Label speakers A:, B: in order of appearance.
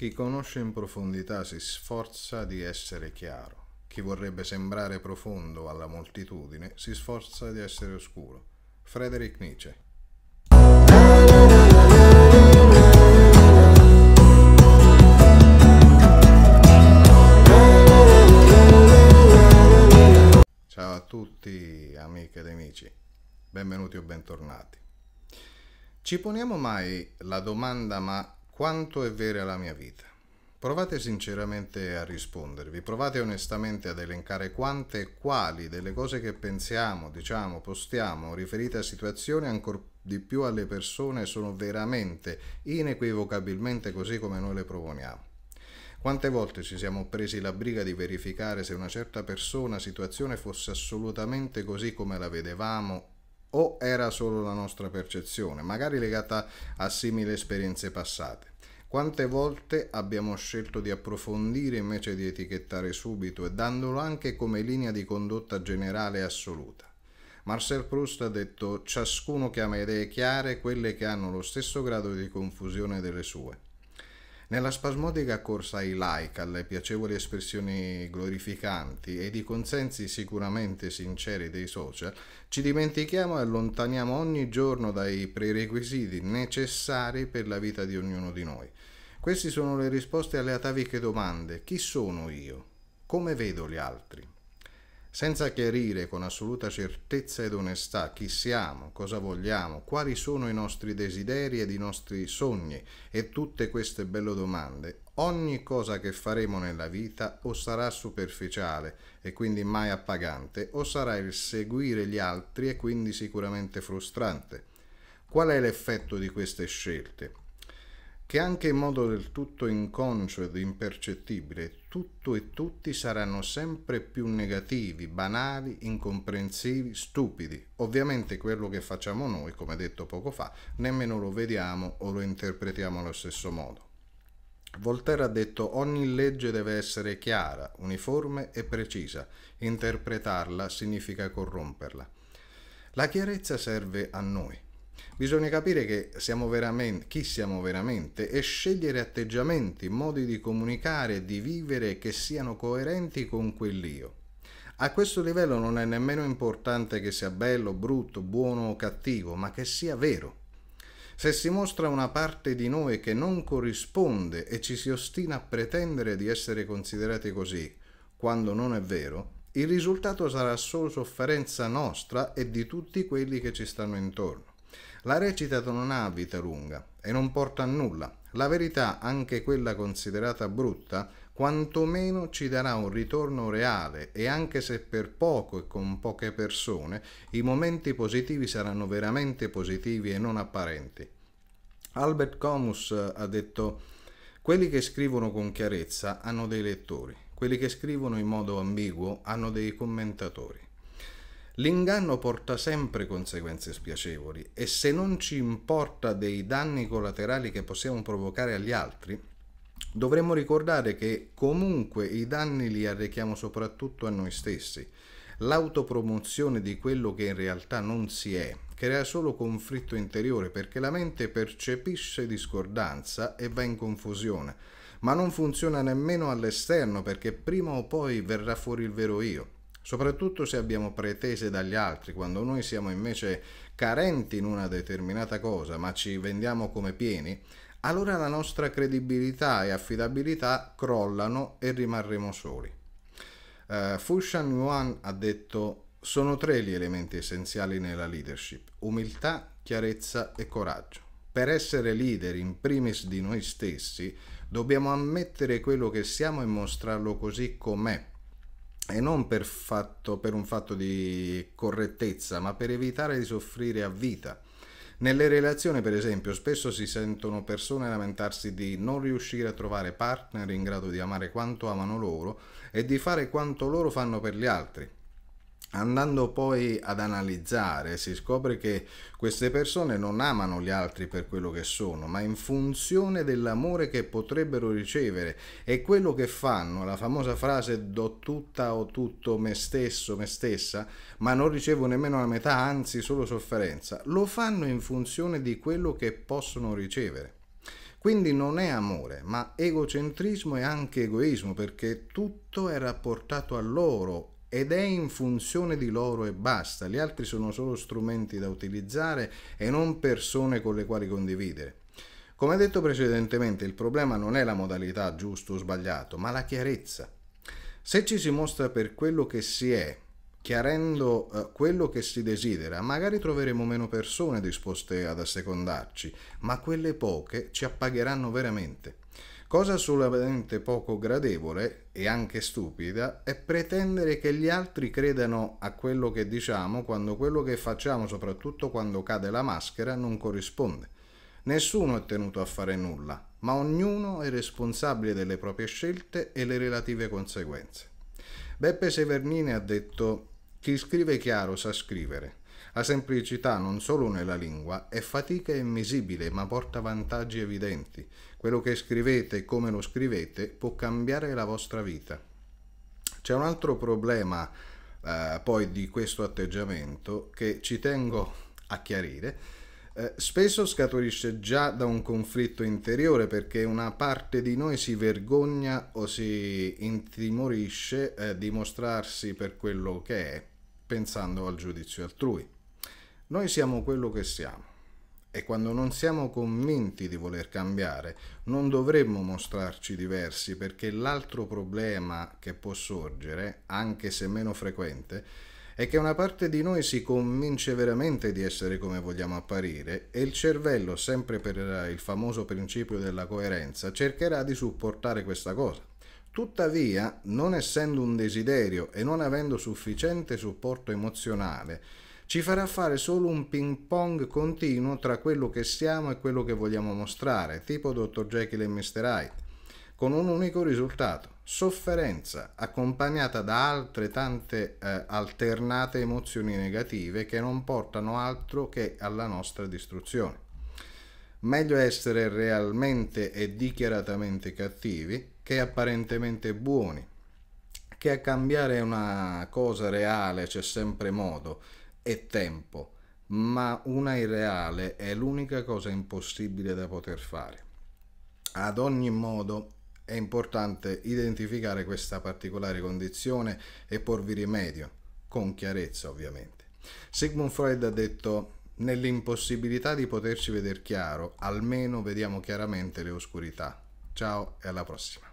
A: Chi conosce in profondità si sforza di essere chiaro. Chi vorrebbe sembrare profondo alla moltitudine si sforza di essere oscuro. Frederick Nietzsche Ciao a tutti amiche ed amici, benvenuti o bentornati. Ci poniamo mai la domanda ma quanto è vera la mia vita? Provate sinceramente a rispondervi, provate onestamente ad elencare quante e quali delle cose che pensiamo, diciamo, postiamo, riferite a situazioni ancor di più alle persone, sono veramente, inequivocabilmente così come noi le proponiamo. Quante volte ci siamo presi la briga di verificare se una certa persona, situazione fosse assolutamente così come la vedevamo o era solo la nostra percezione, magari legata a simili esperienze passate. Quante volte abbiamo scelto di approfondire invece di etichettare subito e dandolo anche come linea di condotta generale e assoluta. Marcel Proust ha detto ciascuno chiama idee chiare quelle che hanno lo stesso grado di confusione delle sue. Nella spasmodica corsa ai like, alle piacevoli espressioni glorificanti ed i consensi sicuramente sinceri dei social, ci dimentichiamo e allontaniamo ogni giorno dai prerequisiti necessari per la vita di ognuno di noi. Queste sono le risposte alle ataviche domande: chi sono io? Come vedo gli altri? senza chiarire con assoluta certezza ed onestà chi siamo, cosa vogliamo, quali sono i nostri desideri ed i nostri sogni e tutte queste belle domande, ogni cosa che faremo nella vita o sarà superficiale e quindi mai appagante o sarà il seguire gli altri e quindi sicuramente frustrante. Qual è l'effetto di queste scelte? che anche in modo del tutto inconscio ed impercettibile, tutto e tutti saranno sempre più negativi, banali, incomprensivi, stupidi. Ovviamente quello che facciamo noi, come detto poco fa, nemmeno lo vediamo o lo interpretiamo allo stesso modo. Voltaire ha detto ogni legge deve essere chiara, uniforme e precisa, interpretarla significa corromperla. La chiarezza serve a noi Bisogna capire siamo chi siamo veramente e scegliere atteggiamenti, modi di comunicare e di vivere che siano coerenti con quell'io. A questo livello non è nemmeno importante che sia bello, brutto, buono o cattivo, ma che sia vero. Se si mostra una parte di noi che non corrisponde e ci si ostina a pretendere di essere considerati così, quando non è vero, il risultato sarà solo sofferenza nostra e di tutti quelli che ci stanno intorno. La recita non ha vita lunga e non porta a nulla. La verità, anche quella considerata brutta, quantomeno ci darà un ritorno reale e anche se per poco e con poche persone, i momenti positivi saranno veramente positivi e non apparenti. Albert Comus ha detto quelli che scrivono con chiarezza hanno dei lettori, quelli che scrivono in modo ambiguo hanno dei commentatori. L'inganno porta sempre conseguenze spiacevoli e se non ci importa dei danni collaterali che possiamo provocare agli altri, dovremmo ricordare che comunque i danni li arrechiamo soprattutto a noi stessi. L'autopromozione di quello che in realtà non si è crea solo conflitto interiore perché la mente percepisce discordanza e va in confusione, ma non funziona nemmeno all'esterno perché prima o poi verrà fuori il vero io soprattutto se abbiamo pretese dagli altri, quando noi siamo invece carenti in una determinata cosa, ma ci vendiamo come pieni, allora la nostra credibilità e affidabilità crollano e rimarremo soli. Uh, eh, Fushan Yuan ha detto sono tre gli elementi essenziali nella leadership, umiltà, chiarezza e coraggio. Per essere leader in primis di noi stessi dobbiamo ammettere quello che siamo e mostrarlo così com'è e non per, fatto, per un fatto di correttezza, ma per evitare di soffrire a vita. Nelle relazioni, per esempio, spesso si sentono persone lamentarsi di non riuscire a trovare partner in grado di amare quanto amano loro e di fare quanto loro fanno per gli altri. Andando poi ad analizzare si scopre che queste persone non amano gli altri per quello che sono, ma in funzione dell'amore che potrebbero ricevere e quello che fanno, la famosa frase do tutta o tutto me stesso, me stessa, ma non ricevo nemmeno la metà, anzi solo sofferenza, lo fanno in funzione di quello che possono ricevere. Quindi non è amore, ma egocentrismo e anche egoismo, perché tutto è rapportato a loro ed è in funzione di loro e basta, gli altri sono solo strumenti da utilizzare e non persone con le quali condividere. Come detto precedentemente, il problema non è la modalità giusto o sbagliato, ma la chiarezza. Se ci si mostra per quello che si è, chiarendo eh, quello che si desidera, magari troveremo meno persone disposte ad assecondarci, ma quelle poche ci appagheranno veramente. Cosa solamente poco gradevole e anche stupida è pretendere che gli altri credano a quello che diciamo quando quello che facciamo, soprattutto quando cade la maschera, non corrisponde. Nessuno è tenuto a fare nulla, ma ognuno è responsabile delle proprie scelte e le relative conseguenze. Beppe Severnini ha detto chi scrive chiaro sa scrivere. La semplicità non solo nella lingua è fatica invisibile ma porta vantaggi evidenti. Quello che scrivete e come lo scrivete può cambiare la vostra vita. C'è un altro problema eh, poi di questo atteggiamento che ci tengo a chiarire. Eh, spesso scaturisce già da un conflitto interiore perché una parte di noi si vergogna o si intimorisce eh, di mostrarsi per quello che è, pensando al giudizio altrui. Noi siamo quello che siamo e quando non siamo convinti di voler cambiare non dovremmo mostrarci diversi perché l'altro problema che può sorgere, anche se meno frequente, è che una parte di noi si convince veramente di essere come vogliamo apparire e il cervello, sempre per eh, il famoso principio della coerenza, cercherà di supportare questa cosa. Tuttavia, non essendo un desiderio e non avendo sufficiente supporto emozionale, ci farà fare solo un ping pong continuo tra quello che siamo e quello che vogliamo mostrare, tipo Dr. Jekyll e Mr. Hyde, con un unico risultato, sofferenza accompagnata da altre tante eh, alternate emozioni negative che non portano altro che alla nostra distruzione. Meglio essere realmente e dichiaratamente cattivi che apparentemente buoni, che a cambiare una cosa reale c'è sempre modo, e tempo, ma una irreale è l'unica cosa impossibile da poter fare. Ad ogni modo è importante identificare questa particolare condizione e porvi rimedio, con chiarezza ovviamente. Sigmund Freud ha detto nell'impossibilità di poterci vedere chiaro, almeno vediamo chiaramente le oscurità. Ciao e alla prossima.